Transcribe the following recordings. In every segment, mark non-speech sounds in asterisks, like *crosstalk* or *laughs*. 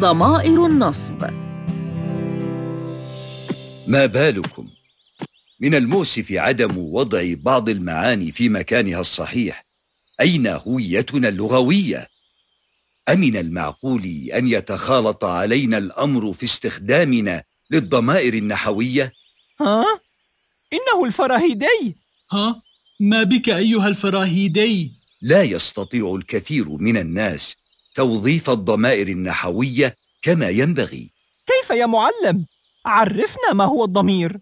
ضمائر النصب ما بالكم من المؤسف عدم وضع بعض المعاني في مكانها الصحيح أين هويتنا اللغوية؟ أمن المعقول أن يتخالط علينا الأمر في استخدامنا للضمائر النحوية؟ ها؟ إنه الفراهيدي ها؟ ما بك أيها الفراهيدي؟ لا يستطيع الكثير من الناس توظيف الضمائر النحوية كما ينبغي كيف يا معلم؟ عرفنا ما هو الضمير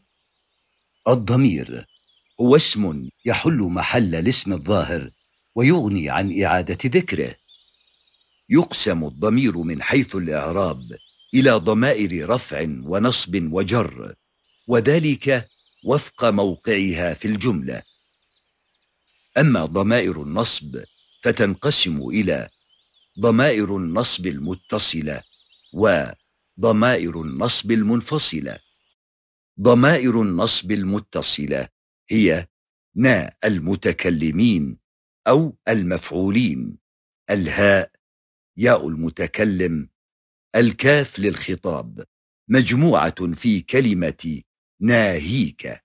الضمير هو اسم يحل محل الاسم الظاهر ويغني عن إعادة ذكره يقسم الضمير من حيث الإعراب إلى ضمائر رفع ونصب وجر وذلك وفق موقعها في الجملة أما ضمائر النصب فتنقسم إلى ضمائر النصب المتصلة وضمائر النصب المنفصلة ضمائر النصب المتصلة هي نا المتكلمين أو المفعولين الهاء ياء المتكلم الكاف للخطاب مجموعة في كلمة ناهيك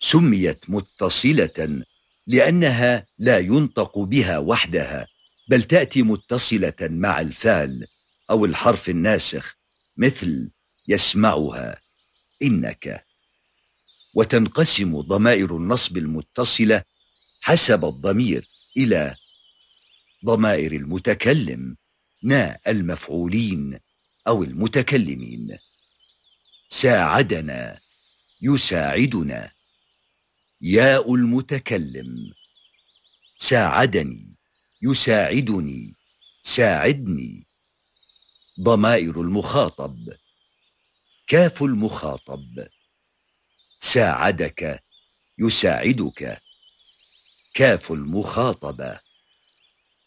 سميت متصلة لأنها لا ينطق بها وحدها بل تأتي متصلة مع الفعل أو الحرف الناسخ مثل يسمعها إنك وتنقسم ضمائر النصب المتصلة حسب الضمير إلى ضمائر المتكلم نا المفعولين أو المتكلمين ساعدنا يساعدنا ياء المتكلم ساعدني يساعدني ساعدني ضمائر المخاطب كاف المخاطب ساعدك يساعدك كاف المخاطبة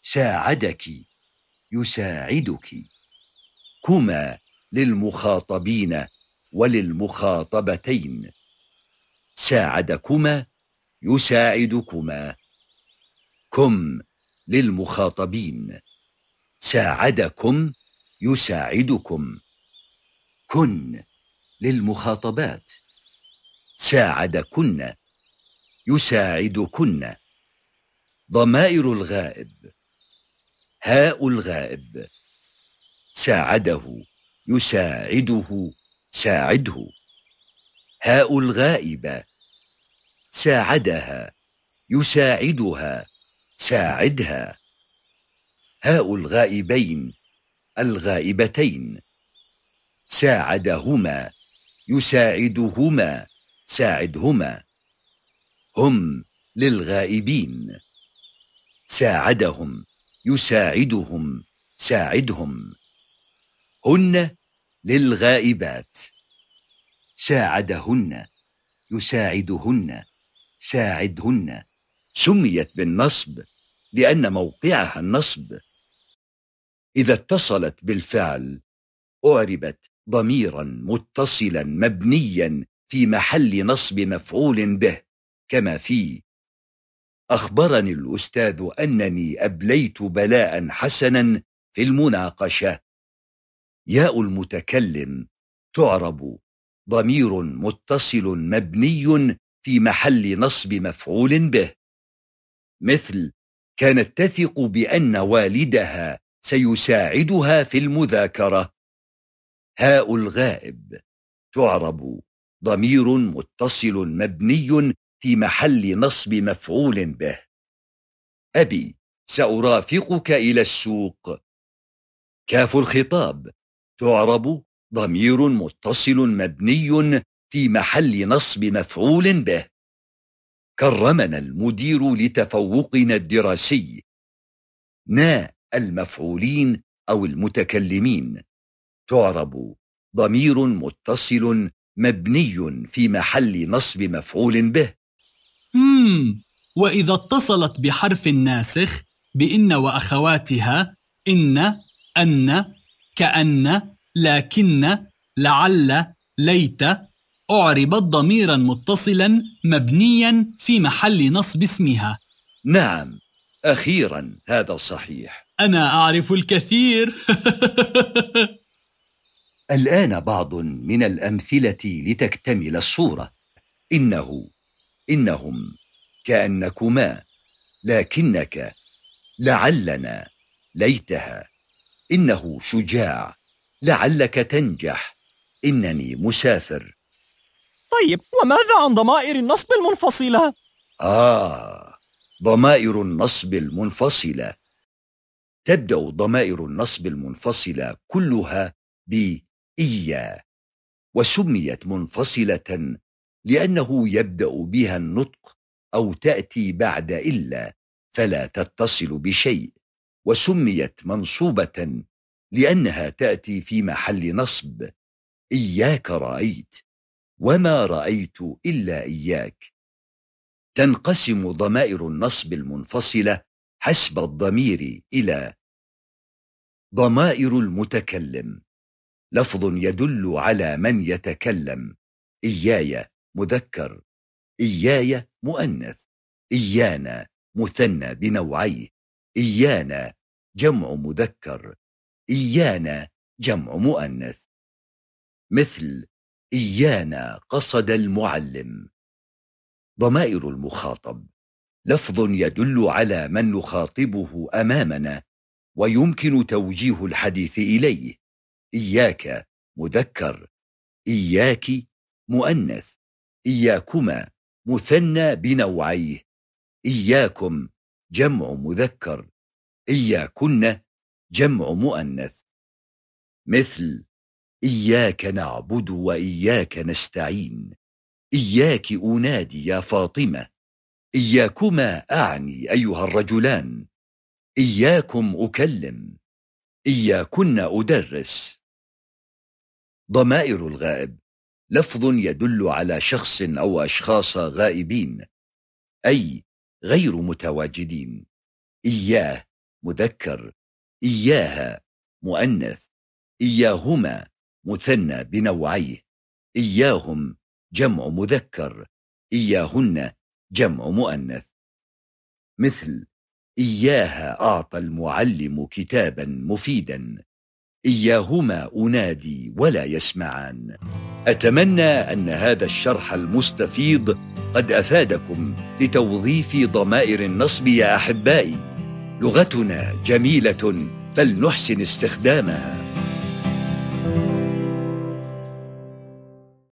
ساعدك يساعدك كما للمخاطبين وللمخاطبتين ساعدكما يساعدكما كم للمخاطبين ساعدكم يساعدكم كن للمخاطبات ساعدكن يساعدكن ضمائر الغائب هاء الغائب ساعده يساعده ساعده هاء الغائبه ساعدها يساعدها ساعدها هاء الغائبين الغائبتين ساعدهما يساعدهما ساعدهما هم للغائبين ساعدهم يساعدهم ساعدهم هن للغائبات ساعدهن يساعدهن ساعدهن سميت بالنصب لأن موقعها النصب إذا اتصلت بالفعل أعربت ضميرا متصلا مبنيا في محل نصب مفعول به كما في أخبرني الأستاذ أنني أبليت بلاء حسنا في المناقشة ياء المتكلم تعرب ضمير متصل مبني في محل نصب مفعول به مثل كانت تثق بان والدها سيساعدها في المذاكره هاء الغائب تعرب ضمير متصل مبني في محل نصب مفعول به ابي سارافقك الى السوق كاف الخطاب تعرب ضمير متصل مبني في محل نصب مفعول به كرمنا المدير لتفوقنا الدراسي نا المفعولين أو المتكلمين تعرب ضمير متصل مبني في محل نصب مفعول به مم. وإذا اتصلت بحرف ناسخ بإن وأخواتها إن أن كأن لكن لعل ليت أعربت ضميرا متصلا مبنيا في محل نصب اسمها نعم أخيرا هذا صحيح أنا أعرف الكثير *laughs* الآن بعض من الأمثلة لتكتمل الصورة إنه إنهم كأنكما لكنك لعلنا ليتها إنه شجاع لعلك تنجح إنني مسافر طيب وماذا عن ضمائر النصب المنفصلة؟ آه ضمائر النصب المنفصلة تبدأ ضمائر النصب المنفصلة كلها بإيا وسميت منفصلة لأنه يبدأ بها النطق أو تأتي بعد إلا فلا تتصل بشيء وسميت منصوبة لأنها تأتي في محل نصب إياك رأيت وما رأيت إلا إياك تنقسم ضمائر النصب المنفصلة حسب الضمير إلى ضمائر المتكلم لفظ يدل على من يتكلم إياي مذكر إياي مؤنث إيانا مثنى بنوعيه إيانا جمع مذكر إيانا جمع مؤنث مثل إيانا قصد المعلم ضمائر المخاطب لفظ يدل على من نخاطبه أمامنا ويمكن توجيه الحديث إليه إياك مذكر إياك مؤنث إياكما مثنى بنوعيه إياكم جمع مذكر إياكن جمع مؤنث مثل إياك نعبد وإياك نستعين إياك أنادي يا فاطمة إياكما أعني أيها الرجلان إياكم أكلم إياكن أدرس ضمائر الغائب لفظ يدل على شخص أو أشخاص غائبين أي غير متواجدين إياه مذكر إياها مؤنث إياهما مثنى بنوعيه إياهم جمع مذكر إياهن جمع مؤنث مثل إياها أعطى المعلم كتابا مفيدا إياهما أنادي ولا يسمعان أتمنى أن هذا الشرح المستفيض قد أفادكم لتوظيف ضمائر النصب يا أحبائي لغتنا جميلة فلنحسن استخدامها